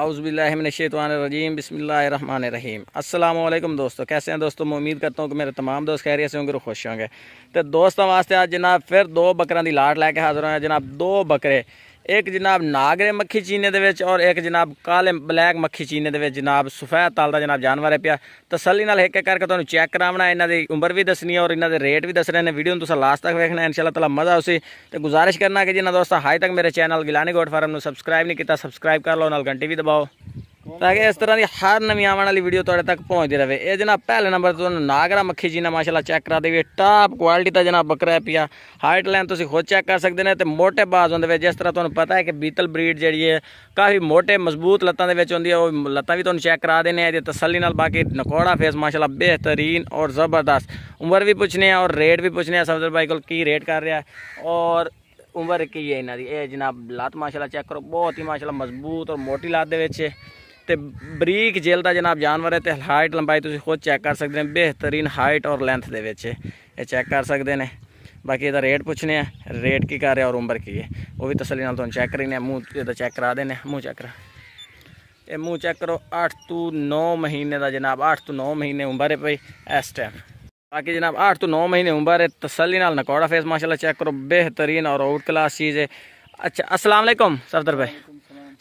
अउज़बिल्लाशैतवानरजीम बसमीम अल्लाम दोस्तों कैसे हैं दोस्तों मैं उम्मीद करता हूँ कि मेरे तमाम दोस्त खैरियत से होंगे और खुश होंगे तो दोस्तों वास्ते आज जनाब फिर दो बकरा की लाट लैके हाजिर हो जनाब दो बकरे ਇੱਕ ਜਨਾਬ ਨਾਗਰੇ ਮੱਖੀ ਚੀਨੇ ਦੇ ਵਿੱਚ ਔਰ ਇੱਕ ਜਨਾਬ ਕਾਲੇ ਬਲੈਕ ਮੱਖੀ ਚੀਨੇ ਦੇ ਵਿੱਚ ਜਨਾਬ ਸਫੈਦ ਤਾਲ ਦਾ ਜਨਾਬ ਜਾਨਵਰ ਹੈ ਪਿਆ ਤਸੱਲੀ ਨਾਲ ਇੱਕ ਇੱਕ ਕਰਕੇ ਤੁਹਾਨੂੰ ਚੈੱਕ ਕਰਾਉਣਾ ਇਹਨਾਂ ਦੀ ਉਮਰ ਵੀ ਦੱਸਣੀ ਔਰ ਇਹਨਾਂ ਦੇ ਰੇਟ ਵੀ ਦੱਸ ਰਹੇ ਨੇ ਵੀਡੀਓ ਨੂੰ ਤੁਸੀਂ ਲਾਸਟ ਤੱਕ ਵੇਖਣਾ ਇਨਸ਼ਾਅੱਲਾ ਤਾਲਾ ਮਜ਼ਾ ਆਉਸੀ ਤੇ ਗੁਜ਼ਾਰਿਸ਼ ਕਰਨਾ ਕਿ ਜਿਨ੍ਹਾਂ ਦੋਸਤਾਂ ਹਾਈ ਤੱਕ ਮੇਰੇ ਚੈਨਲ ਗਿਲਾਨੀ ਗੋਟ ਫਾਰਮ ਨੂੰ ਸਬਸਕ੍ਰਾਈਬ ਨਹੀਂ ਕੀਤਾ ਸਬਸਕ੍ਰਾਈਬ ਕਰ ਲਓ ਨਾਲ ਘੰਟੀ ਵੀ ਦਬਾਓ ਤਾਂ ਕਿ ਇਸ ਤਰ੍ਹਾਂ ਦੀ ਹਰ ਨਵੀਂ ਆਉਣ ਵਾਲੀ ਵੀਡੀਓ ਤੁਹਾਡੇ ਤੱਕ ਪਹੁੰਚਦੀ ਰਹੇ ਇਹ ਜਨਾਬ ਪਹਿਲੇ ਨੰਬਰ ਤੋਂ ਨਾਗਰਾ ਮੱਖੀ ਜੀ ਨਾ ਮਾਸ਼ਾਅੱਲਾ ਚੈੱਕ ਕਰਾ ਦੇਵੇ ਟਾਪ ਕੁਆਲਿਟੀ ਦਾ ਜਨਾਬ ਬੱਕਰਾ ਹੈ ਪਿਆ ਹਾਈਟ ਲਾਈਨ ਤੁਸੀਂ ਖੁਦ ਚੈੱਕ ਕਰ ਸਕਦੇ ਨੇ ਤੇ ਮੋਟੇ ਬਾਜ਼ ਹੁੰਦੇ ਵੇ ਜਿਸ ਤਰ੍ਹਾਂ ਤੁਹਾਨੂੰ ਪਤਾ ਹੈ ਕਿ ਬੀਤਲ ਬਰੀਡ ਜਿਹੜੀ ਹੈ ਕਾਫੀ ਮੋਟੇ ਮਜ਼ਬੂਤ ਲੱਤਾਂ ਦੇ ਵਿੱਚ ਹੁੰਦੀ ਹੈ ਉਹ ਲੱਤਾਂ ਵੀ ਤੁਹਾਨੂੰ ਚੈੱਕ ਕਰਾ ਦੇਣੇ ਆ ਇਹਦੇ ਤਸੱਲੀ ਨਾਲ ਬਾਕੀ ਨਕੋੜਾ ਫੇਸ ਮਾਸ਼ਾਅੱਲਾ ਬਿਹਤਰੀਨ ਔਰ ਜ਼ਬਰਦਸਤ ਉਮਰ ਵੀ ਪੁੱਛਨੇ ਆ ਔਰ ਰੇਟ ਵੀ ਪੁੱਛਨੇ ਆ ਸਬਜ਼ਰ ਬਾਈ ਕੋਲ ਕੀ ਰੇਟ ਕਰ ਰਿਹਾ ਔਰ ਉਮਰ ਕੀ ਹੈ ਇਹਨਾਂ ਦੀ ਇਹ ਜਨਾਬ ਲਾਤ ਮਾਸ਼ਾਅੱਲਾ ਚੈੱਕ ਕਰੋ ਬਹੁਤ ਹੀ ਮਾਸ਼ਾਅੱਲਾ ਮਜ਼ਬੂਤ ਔਰ ਮੋਟੀ ਲਾਤ ਦੇ ਵਿੱਚ ਤੇ ਬਰੀਕ ਜੇਲ ਦਾ ਜਨਾਬ ਜਾਨਵਰ ਹੈ ਤੇ ਹਾਈਟ ਲੰਬਾਈ ਤੁਸੀਂ ਖੁਦ ਚੈੱਕ ਕਰ ਸਕਦੇ ਨੇ ਬਿਹਤਰੀਨ ਹਾਈਟ ਔਰ ਲੈਂਥ ਦੇ ਵਿੱਚ ਇਹ ਚੈੱਕ ਕਰ ਸਕਦੇ ਨੇ ਬਾਕੀ ਇਹਦਾ ਰੇਟ ਪੁੱਛਨੇ ਆ ਰੇਟ ਕੀ ਕਰ ਰਿਹਾ ਔਰ ਉਮਰ ਕੀ ਹੈ ਉਹ ਵੀ ਤਸੱਲੀ ਨਾਲ ਤੁਹਾਨੂੰ ਚੈੱਕ ਕਰੀਨੇ ਮੂੰਹ ਇਹਦਾ ਚੈੱਕ ਕਰਾ ਦੇਣੇ ਮੂੰਹ ਚੈੱਕ ਕਰਾ ਇਹ ਮੂੰਹ ਚੈੱਕ ਕਰੋ 8 ਤੋਂ 9 ਮਹੀਨੇ ਦਾ ਜਨਾਬ 8 ਤੋਂ 9 ਮਹੀਨੇ ਉਮਰ ਹੈ ਭਾਈ ਇਸ ਟਾਈਮ बाकी जनाब आठ तो नौ महीने उम्र है तसली नाल नकौड़ा फेस माशाल्लाह चेक करो बेहतरीन और आउट क्लास चीज़ है अच्छा अस्सलाम वालेकुम सफदर भाई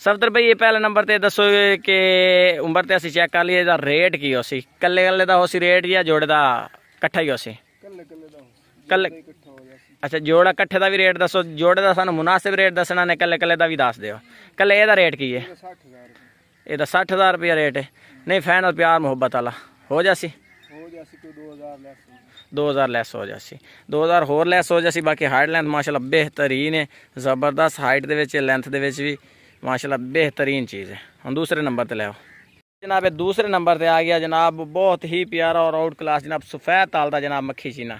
ਸਫਦਰ ਭਾਈ ਇਹ ਪਹਿਲੇ ਨੰਬਰ ਤੇ ਦੱਸੋ ਕਿ ਉਮਰ ਤੇ ਅਸੀਂ ਚੈੱਕ ਕਰ ਲਈਏ ਦਾ ਰੇਟ ਕੀ ਹੋ ਸੀ ਕੱਲੇ ਕੱਲੇ ਦਾ ਹੋ ਸੀ ਰੇਟ ਜਾਂ ਜੋੜੇ ਦਾ ਇਕੱਠਾ ਹੀ ਹੋ ਸੀ ਕੱਲੇ ਕੱਲੇ ਦਾ ਅੱਛਾ ਜੋੜਾ ਇਕੱਠੇ ਦਾ ਵੀ ਰੇਟ ਦੱਸੋ ਜੋੜੇ ਦਾ ਸਾਨੂੰ ਮੁਨਾਸਿਬ ਰੇਟ ਦੱਸਣਾ ਨੇ ਕੱਲੇ ਕੱਲੇ ਦਾ ਵੀ ਦੱਸ ਦਿਓ ਕੱਲੇ ਇਹਦਾ ਰੇਟ ਕੀ ਹੈ ਇਹਦਾ 60000 ਰੁਪਏ ਰੇਟ ਹੈ ਨਹੀਂ ਫਾਈਨਲ ਪਿਆਰ ਮੁਹੱਬਤ ਵਾਲਾ ਹੋ ਜਾਸੀ ਹੋ ਜਾਸੀ ਕੋਈ 2000 ਲੈਸ 2000 ਲੈਸ ਹੋ ਜਾਸੀ 2000 ਹੋਰ ਲੈਸ ਹੋ ਜਾਸੀ ਬਾਕੀ ਹਾਈਟ ਲੈਂਥ ਮਾਸ਼ਾਅੱਲਾ ਬਿਹਤਰੀਨ ਹੈ ਜ਼ਬਰਦਸਤ ਹਾਈਟ ਦੇ ਵਿੱਚ ਲੈਂਥ ਦੇ ਵਿੱਚ ਵੀ माशाल्लाह बेहतरीन चीज़ है हम दूसरे नंबर पर ले आओ जनाब दूसरे नंबर पे आ गया जनाब बहुत ही प्यारा और आउट क्लास जनाब सफ़ेद ताल ਦਾ ਜਨਾਬ ਮੱਖੀ ਚੀਨਾ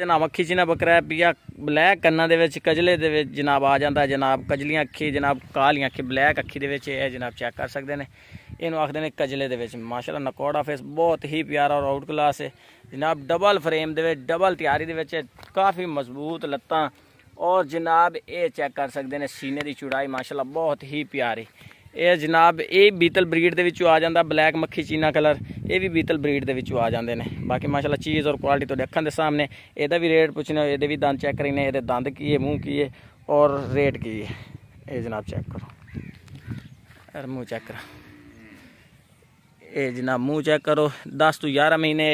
ਜਨਾਬ ਮੱਖੀ ਚੀਨਾ ਬੱਕਰਾ ਪਿਆ ਬਲੈਕ ਕੰਨਾਂ ਦੇ ਵਿੱਚ ਕਜਲੇ ਦੇ ਵਿੱਚ ਜਨਾਬ ਆ ਜਾਂਦਾ ਜਨਾਬ ਕਜਲੀਆਂ ਅੱਖੀ ਜਨਾਬ ਕਾਲੀਆਂ ਅੱਖੀ ਬਲੈਕ ਅੱਖੀ ਦੇ ਵਿੱਚ ਇਹ ਜਨਾਬ ਚੈੱਕ ਕਰ ਸਕਦੇ ਨੇ ਇਹਨੂੰ ਆਖਦੇ ਨੇ ਕਜਲੇ ਦੇ ਵਿੱਚ ਮਾਸ਼ਾਅੱਲਾ ਨਕੋੜਾ ਫੇਸ ਬਹੁਤ ਹੀ ਪਿਆਰਾ ਔਰ ਆਊਟ ਕਲਾਸ ਹੈ ਜਨਾਬ ਡਬਲ ਫਰੇਮ ਦੇ ਵਿੱਚ ਡਬਲ ਤਿਆਰੀ ਦੇ ਵਿੱਚ ਕਾਫੀ ਮਜ਼ਬੂਤ ਲੱਤਾਂ ਔਰ ਜਨਾਬ ਇਹ ਚੈੱਕ ਕਰ ਸਕਦੇ ਨੇ ਸੀਨੇ ਦੀ ਚੁੜਾਈ ਮਾਸ਼ਾਅੱਲਾ ਬਹੁਤ ਹੀ ਪਿਆਰੀ ਇਹ ਜਨਾਬ ਇਹ ਬੀਤਲ ਬਰੀਡ ਦੇ ਵਿੱਚੋਂ ਆ ਜਾਂਦਾ ਬਲੈਕ ਮੱਖੀ ਚੀਨਾ ਕਲਰ ਇਹ ਵੀ ਬੀਤਲ ਬਰੀਡ ਦੇ ਵਿੱਚੋਂ ਆ ਜਾਂਦੇ ਨੇ ਬਾਕੀ ਮਾਸ਼ਾਅੱਲਾ ਚੀਜ਼ ਔਰ ਕੁਆਲਿਟੀ ਤੋਂ ਦੇਖਣ ਦੇ ਸਾਹਮਣੇ ਇਹਦਾ ਵੀ ਰੇਟ ਪੁੱਛਣਾ ਇਹਦੇ ਵੀ ਦੰਦ ਚੈੱਕ ਕਰੀਨੇ ਇਹਦੇ ਦੰਦ ਕੀ ਹੈ ਮੂੰਹ ਕੀ ਹੈ ਔਰ ਰੇਟ ਕੀ ਹੈ ਇਹ ਜਨਾਬ ਚੈੱਕ ਕਰੋ ਅਰ ਮੂੰਹ ਚੈੱਕ ਕਰੋ ਇਹ ਜਨਾਬ ਮੂੰਹ ਚੈੱਕ ਕਰੋ 10 ਤੋਂ 11 ਮਹੀਨੇ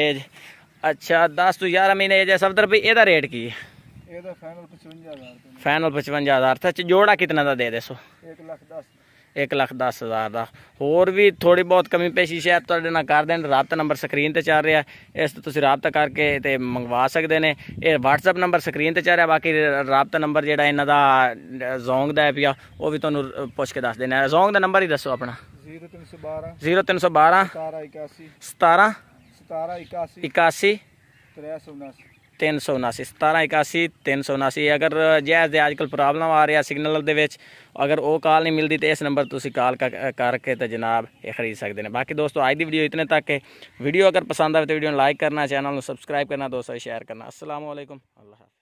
ਅੱਛਾ 10 ਤੋਂ 11 ਮਹੀਨੇ ਏਜ ਹੈ ਸਫਦਰ ਭਾਈ ਇਹਦਾ ਰੇਟ ਕੀ ਹੈ ਫਾਈਨਲ 55000 ਫਾਈਨਲ 55000 ਜੋੜਾ ਕਿਤਨਾ ਦਾ ਦੇ ਦੇਸੋ 1 ਲੱਖ 10 1 ਲੱਖ 10 ਹਜ਼ਾਰ ਦਾ ਹੋਰ ਵੀ ਥੋੜੀ ਬਹੁਤ ਕਮੀ ਪੇਸ਼ੀ ਸ਼ਾਇਦ ਤੁਹਾਡੇ ਨਾਲ ਕਰ ਦੇਣ ਰਾਤ ਨੰਬਰ ਸਕਰੀਨ ਤੇ ਚੱਲ ਰਿਹਾ ਇਸ ਤੋਂ ਤੁਸੀਂ ਰਾਬਤਾ ਕਰਕੇ ਤੇ ਮੰਗਵਾ ਸਕਦੇ ਨੇ ਇਹ WhatsApp ਨੰਬਰ ਸਕਰੀਨ ਤੇ ਚੱਲ ਰਿਹਾ ਬਾਕੀ ਰਾਬਤਾ ਨੰਬਰ ਜਿਹੜਾ ਇਹਨਾਂ ਦਾ ਜ਼ੋਂਗ ਦਾ ਹੈ ਪਿਆ ਉਹ ਵੀ ਤੁਹਾਨੂੰ ਪੁੱਛ ਕੇ ਦੱਸ ਦੇਣਾ ਜ਼ੋਂਗ ਦਾ ਨੰਬਰ ਹੀ ਦੱਸੋ ਆਪਣਾ 0312 0312 1781 17 1781 8379 ਤਿੰਨ ਸੌ 379 1781 379 ਅਗਰ ਜਾਇਜ਼ ਦੇ ਅੱਜਕੱਲ ਪ੍ਰੋਬਲਮ ਆ ਰਹੀ ਆ ਸਿਗਨਲ ਦੇ ਵਿੱਚ ਅਗਰ ਉਹ ਕਾਲ ਨਹੀਂ ਮਿਲਦੀ ਤੇ ਇਸ ਨੰਬਰ ਤੁਸੀਂ ਕਾਲ ਕਰਕੇ ਤੇ ਜਨਾਬ ਇਹ ਖਰੀਦ ਸਕਦੇ ਨੇ ਬਾਕੀ ਦੋਸਤੋ ਅੱਜ ਦੀ ਵੀਡੀਓ ਇਤਨੇ ਤੱਕ ਹੈ ਵੀਡੀਓ ਅਗਰ ਪਸੰਦ ਆਵੇ ਤਾਂ ਵੀਡੀਓ ਨੂੰ ਲਾਈਕ ਕਰਨਾ ਚੈਨਲ ਨੂੰ ਸਬਸਕ੍ਰਾਈਬ ਕਰਨਾ ਦੋਸਤੋ ਸ਼ੇਅਰ ਕਰਨਾ ਅਸਲਾਮ ਵਾਲੇਕਮ ਅੱਲਾਹ